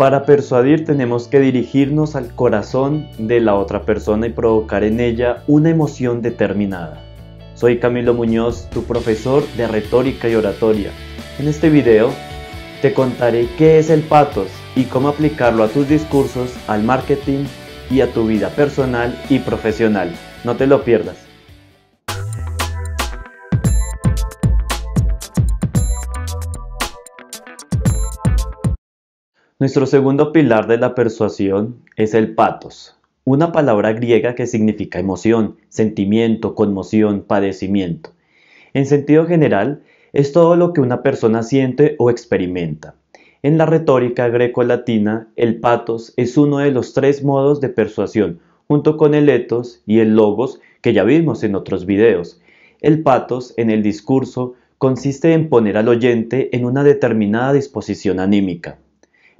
Para persuadir tenemos que dirigirnos al corazón de la otra persona y provocar en ella una emoción determinada. Soy Camilo Muñoz, tu profesor de retórica y oratoria. En este video te contaré qué es el patos y cómo aplicarlo a tus discursos, al marketing y a tu vida personal y profesional. No te lo pierdas. Nuestro segundo pilar de la persuasión es el patos, una palabra griega que significa emoción, sentimiento, conmoción, padecimiento. En sentido general, es todo lo que una persona siente o experimenta. En la retórica greco-latina, el patos es uno de los tres modos de persuasión, junto con el etos y el logos que ya vimos en otros videos. El patos en el discurso consiste en poner al oyente en una determinada disposición anímica.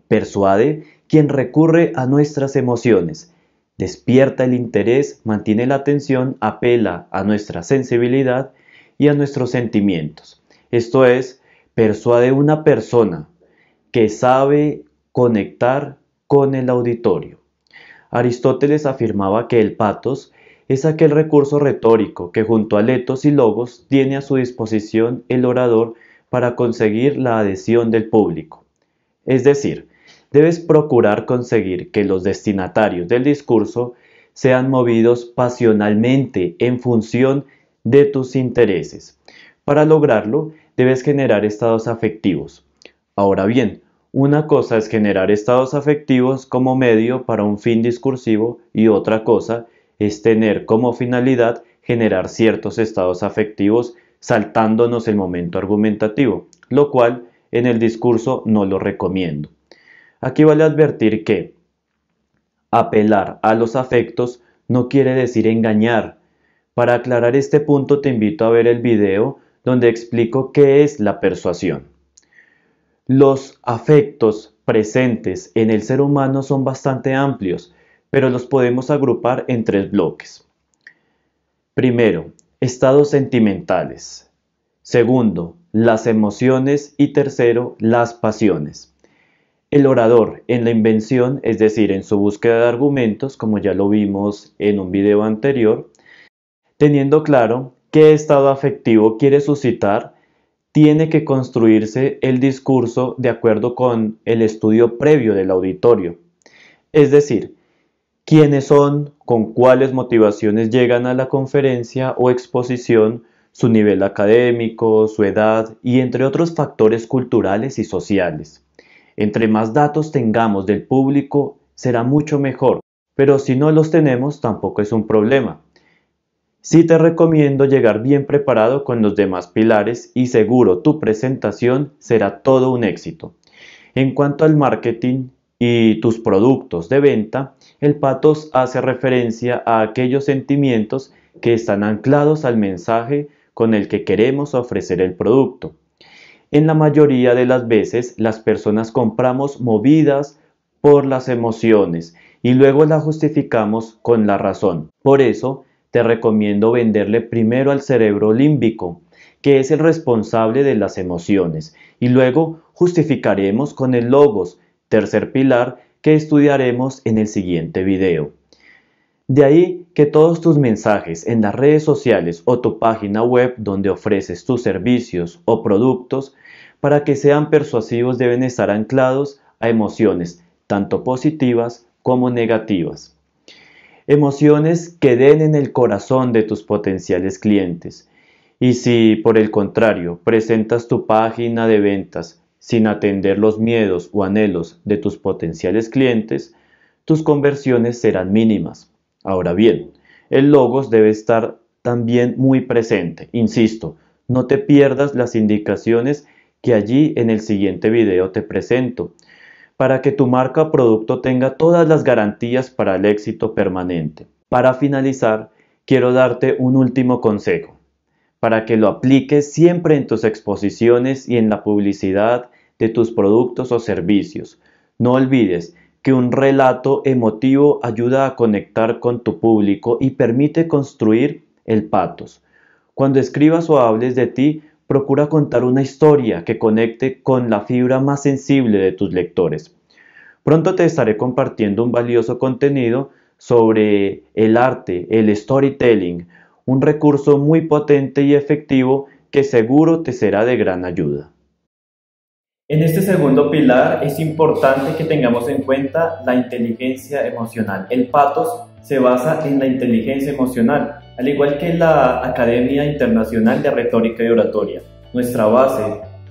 Persuade quien recurre a nuestras emociones. Despierta el interés, mantiene la atención, apela a nuestra sensibilidad y a nuestros sentimientos. Esto es, persuade una persona que sabe conectar con el auditorio. Aristóteles afirmaba que el patos es aquel recurso retórico que junto a letos y logos tiene a su disposición el orador para conseguir la adhesión del público. Es decir, debes procurar conseguir que los destinatarios del discurso sean movidos pasionalmente en función de tus intereses. Para lograrlo, debes generar estados afectivos. Ahora bien, una cosa es generar estados afectivos como medio para un fin discursivo y otra cosa es tener como finalidad generar ciertos estados afectivos saltándonos el momento argumentativo, lo cual en el discurso no lo recomiendo. Aquí vale advertir que apelar a los afectos no quiere decir engañar. Para aclarar este punto te invito a ver el video donde explico qué es la persuasión. Los afectos presentes en el ser humano son bastante amplios, pero los podemos agrupar en tres bloques. Primero, estados sentimentales. Segundo, las emociones y tercero, las pasiones. El orador en la invención, es decir, en su búsqueda de argumentos, como ya lo vimos en un video anterior, teniendo claro qué estado afectivo quiere suscitar, tiene que construirse el discurso de acuerdo con el estudio previo del auditorio. Es decir, quiénes son, con cuáles motivaciones llegan a la conferencia o exposición, su nivel académico, su edad y entre otros factores culturales y sociales. Entre más datos tengamos del público, será mucho mejor, pero si no los tenemos tampoco es un problema. Sí te recomiendo llegar bien preparado con los demás pilares y seguro tu presentación será todo un éxito. En cuanto al marketing y tus productos de venta, el patos hace referencia a aquellos sentimientos que están anclados al mensaje con el que queremos ofrecer el producto. En la mayoría de las veces las personas compramos movidas por las emociones y luego las justificamos con la razón. Por eso te recomiendo venderle primero al cerebro límbico, que es el responsable de las emociones, y luego justificaremos con el logos, tercer pilar que estudiaremos en el siguiente video. De ahí que todos tus mensajes en las redes sociales o tu página web donde ofreces tus servicios o productos, para que sean persuasivos deben estar anclados a emociones, tanto positivas como negativas. Emociones que den en el corazón de tus potenciales clientes. Y si, por el contrario, presentas tu página de ventas sin atender los miedos o anhelos de tus potenciales clientes, tus conversiones serán mínimas. Ahora bien, el logos debe estar también muy presente. Insisto, no te pierdas las indicaciones que allí en el siguiente video te presento para que tu marca producto tenga todas las garantías para el éxito permanente. Para finalizar, quiero darte un último consejo para que lo apliques siempre en tus exposiciones y en la publicidad de tus productos o servicios. No olvides que un relato emotivo ayuda a conectar con tu público y permite construir el patos. Cuando escribas o hables de ti, procura contar una historia que conecte con la fibra más sensible de tus lectores. Pronto te estaré compartiendo un valioso contenido sobre el arte, el storytelling, un recurso muy potente y efectivo que seguro te será de gran ayuda. En este segundo pilar es importante que tengamos en cuenta la inteligencia emocional. El patos se basa en la inteligencia emocional, al igual que la Academia Internacional de Retórica y Oratoria. Nuestra base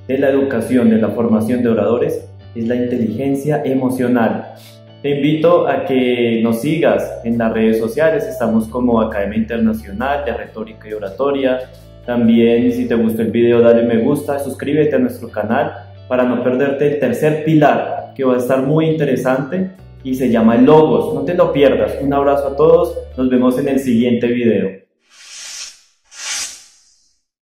de la educación, de la formación de oradores, es la inteligencia emocional. Te invito a que nos sigas en las redes sociales, estamos como Academia Internacional de Retórica y Oratoria. También si te gustó el video dale me gusta, suscríbete a nuestro canal para no perderte el tercer pilar que va a estar muy interesante y se llama el Logos. No te lo pierdas. Un abrazo a todos. Nos vemos en el siguiente video.